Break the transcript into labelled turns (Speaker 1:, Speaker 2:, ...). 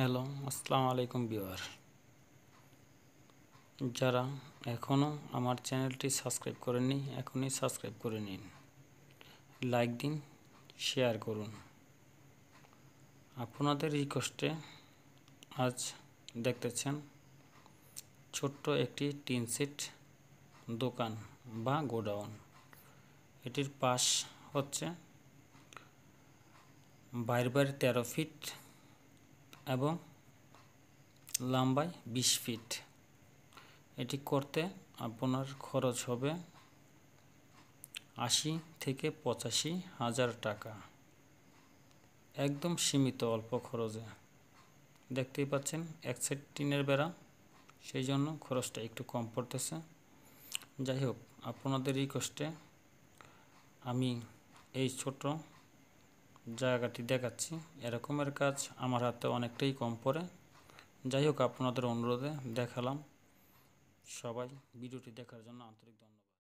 Speaker 1: hello আসসালামু আলাইকুম beware যারা এখনও আমার চ্যানেলটি সাবস্ক্রাইব করেননি এখনই সাবস্ক্রাইব করে নিন লাইক দিন শেয়ার করুন আপনাদের রিকোয়েস্টে আজ দেখতেছেন ছোট্ট একটি টিন সিট দোকান বা গোডাউন এটির পাশ হচ্ছে বাইরে বাইরে তেরো ফিট এবং লম্বায় বিশ ফিট এটি করতে আপনার খরচ হবে আশি থেকে পঁচাশি হাজার টাকা একদম সীমিত অল্প খরচে দেখতেই পাচ্ছেন এক সেট টিনের বেড়া সেই জন্য খরচটা একটু কম পড়তেছে যাই হোক আপনাদের রিকোয়েস্টে আমি এই ছোট জায়গাটি দেখাচ্ছি এরকমের কাজ আমার হাতে অনেকটাই কম পড়ে যাই হোক আপনাদের অনুরোধে দেখালাম সবাই ভিডিওটি দেখার জন্য আন্তরিক ধন্যবাদ